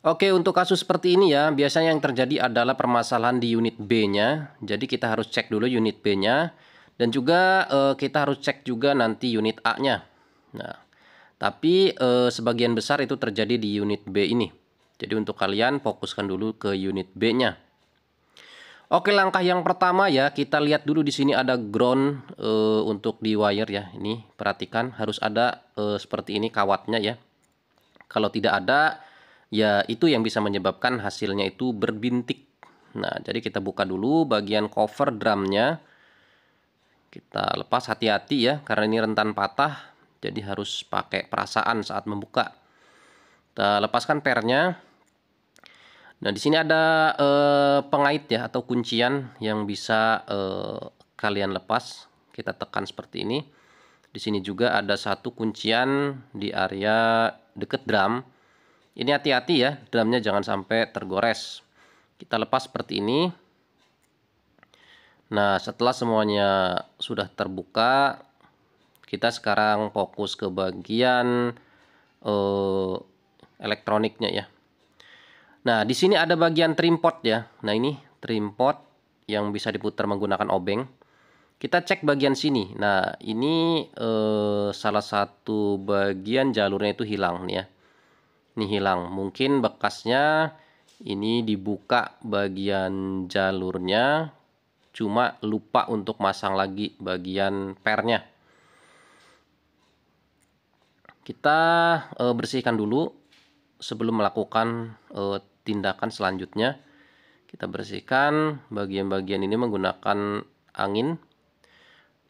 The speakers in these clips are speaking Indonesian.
Oke, untuk kasus seperti ini ya, biasanya yang terjadi adalah permasalahan di unit B-nya. Jadi kita harus cek dulu unit B-nya dan juga eh, kita harus cek juga nanti unit A-nya. Nah, tapi eh, sebagian besar itu terjadi di unit B ini. Jadi untuk kalian fokuskan dulu ke unit B-nya. Oke, langkah yang pertama ya, kita lihat dulu di sini ada ground eh, untuk di wire ya. Ini perhatikan harus ada eh, seperti ini kawatnya ya. Kalau tidak ada ya itu yang bisa menyebabkan hasilnya itu berbintik. Nah, jadi kita buka dulu bagian cover drumnya. Kita lepas hati-hati ya, karena ini rentan patah, jadi harus pakai perasaan saat membuka. Kita lepaskan pernya. Nah, di sini ada eh, pengait ya atau kuncian yang bisa eh, kalian lepas. Kita tekan seperti ini. Di sini juga ada satu kuncian di area dekat drum ini hati-hati ya, dalamnya jangan sampai tergores. Kita lepas seperti ini. Nah, setelah semuanya sudah terbuka, kita sekarang fokus ke bagian uh, elektroniknya ya. Nah, di sini ada bagian trim pot ya. Nah, ini trim pot yang bisa diputar menggunakan obeng. Kita cek bagian sini. Nah, ini uh, salah satu bagian jalurnya itu hilang nih ya ini hilang mungkin bekasnya ini dibuka bagian jalurnya cuma lupa untuk masang lagi bagian pernya kita e, bersihkan dulu sebelum melakukan e, tindakan selanjutnya kita bersihkan bagian-bagian ini menggunakan angin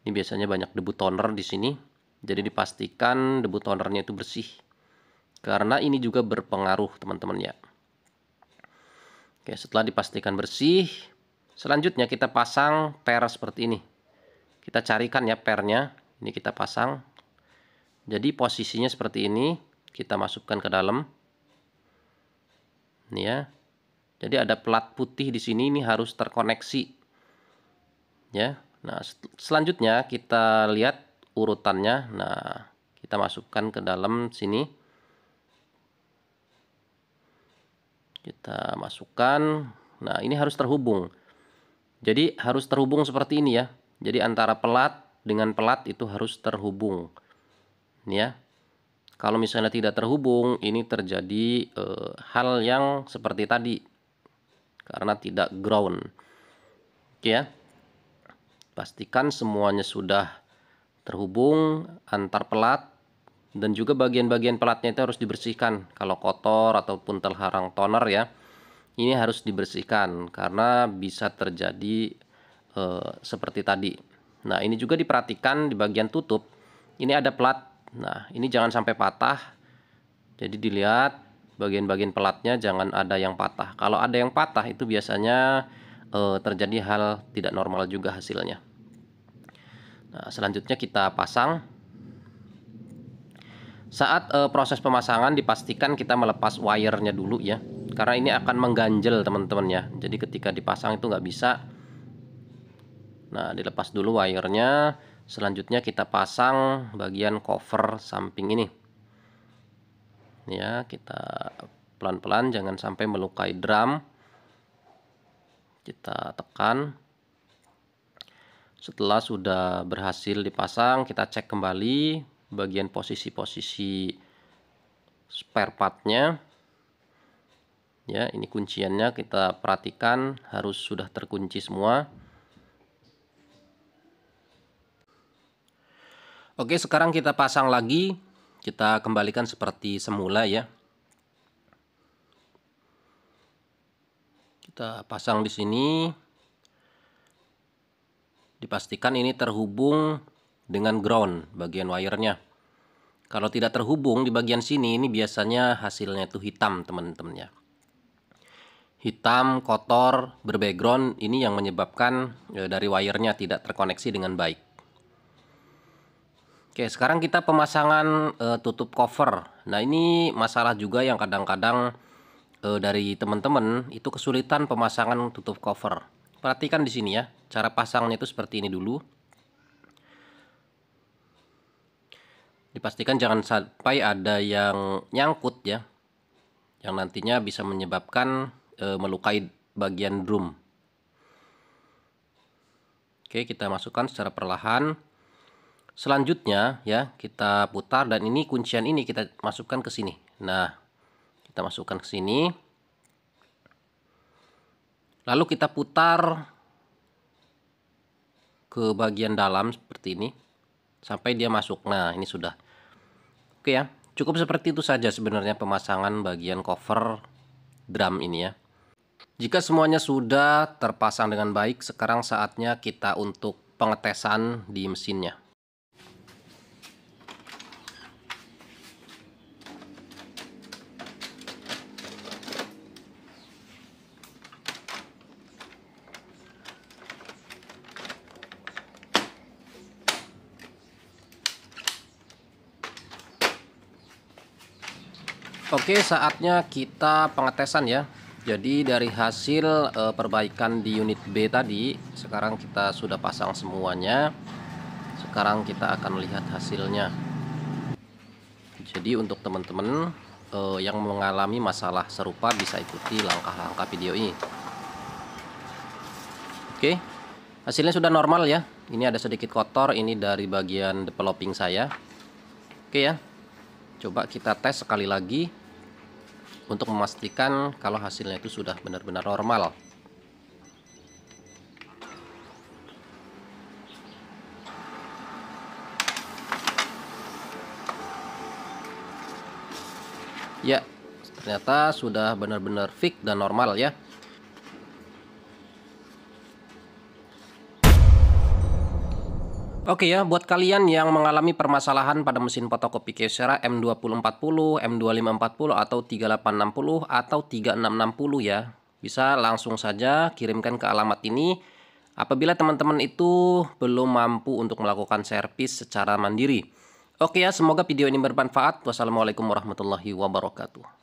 ini biasanya banyak debu toner di sini jadi dipastikan debu tonernya itu bersih karena ini juga berpengaruh teman-teman ya Oke setelah dipastikan bersih selanjutnya kita pasang per seperti ini kita carikan ya pernya ini kita pasang jadi posisinya seperti ini kita masukkan ke dalam ini ya jadi ada pelat putih di sini ini harus terkoneksi ya nah selanjutnya kita lihat urutannya nah kita masukkan ke dalam sini kita masukkan nah ini harus terhubung jadi harus terhubung seperti ini ya jadi antara pelat dengan pelat itu harus terhubung ini ya kalau misalnya tidak terhubung ini terjadi e, hal yang seperti tadi karena tidak ground oke ya pastikan semuanya sudah terhubung antar pelat dan juga bagian-bagian pelatnya itu harus dibersihkan kalau kotor ataupun terharang toner ya ini harus dibersihkan karena bisa terjadi e, seperti tadi nah ini juga diperhatikan di bagian tutup ini ada pelat nah ini jangan sampai patah jadi dilihat bagian-bagian pelatnya jangan ada yang patah kalau ada yang patah itu biasanya e, terjadi hal tidak normal juga hasilnya nah selanjutnya kita pasang saat uh, proses pemasangan dipastikan kita melepas wirenya dulu ya, karena ini akan mengganjel teman-teman ya. Jadi ketika dipasang itu nggak bisa. Nah dilepas dulu wirenya, selanjutnya kita pasang bagian cover samping ini. Ya kita pelan-pelan, jangan sampai melukai drum. Kita tekan. Setelah sudah berhasil dipasang, kita cek kembali bagian posisi-posisi spare partnya ya ini kunciannya kita perhatikan harus sudah terkunci semua Oke sekarang kita pasang lagi kita kembalikan seperti semula ya kita pasang di sini dipastikan ini terhubung dengan ground bagian wirenya. Kalau tidak terhubung di bagian sini ini biasanya hasilnya itu hitam teman-teman ya. Hitam, kotor, berbackground ini yang menyebabkan ya, dari wirenya tidak terkoneksi dengan baik. Oke, sekarang kita pemasangan e, tutup cover. Nah, ini masalah juga yang kadang-kadang e, dari teman-teman itu kesulitan pemasangan tutup cover. Perhatikan di sini ya, cara pasangnya itu seperti ini dulu. dipastikan jangan sampai ada yang nyangkut ya yang nantinya bisa menyebabkan e, melukai bagian drum oke kita masukkan secara perlahan selanjutnya ya kita putar dan ini kuncian ini kita masukkan ke sini nah kita masukkan ke sini lalu kita putar ke bagian dalam seperti ini sampai dia masuk nah ini sudah oke ya cukup seperti itu saja sebenarnya pemasangan bagian cover drum ini ya jika semuanya sudah terpasang dengan baik sekarang saatnya kita untuk pengetesan di mesinnya Oke, saatnya kita pengetesan ya. Jadi dari hasil e, perbaikan di unit B tadi, sekarang kita sudah pasang semuanya. Sekarang kita akan lihat hasilnya. Jadi untuk teman-teman e, yang mengalami masalah serupa bisa ikuti langkah-langkah video ini. Oke, hasilnya sudah normal ya. Ini ada sedikit kotor, ini dari bagian developing saya. Oke ya, coba kita tes sekali lagi untuk memastikan kalau hasilnya itu sudah benar-benar normal. Ya, ternyata sudah benar-benar fix dan normal ya. Oke ya, buat kalian yang mengalami permasalahan pada mesin fotokopi Kyocera M2040, M2540 atau 3860 atau 3660 ya, bisa langsung saja kirimkan ke alamat ini. Apabila teman-teman itu belum mampu untuk melakukan servis secara mandiri. Oke ya, semoga video ini bermanfaat. Wassalamualaikum warahmatullahi wabarakatuh.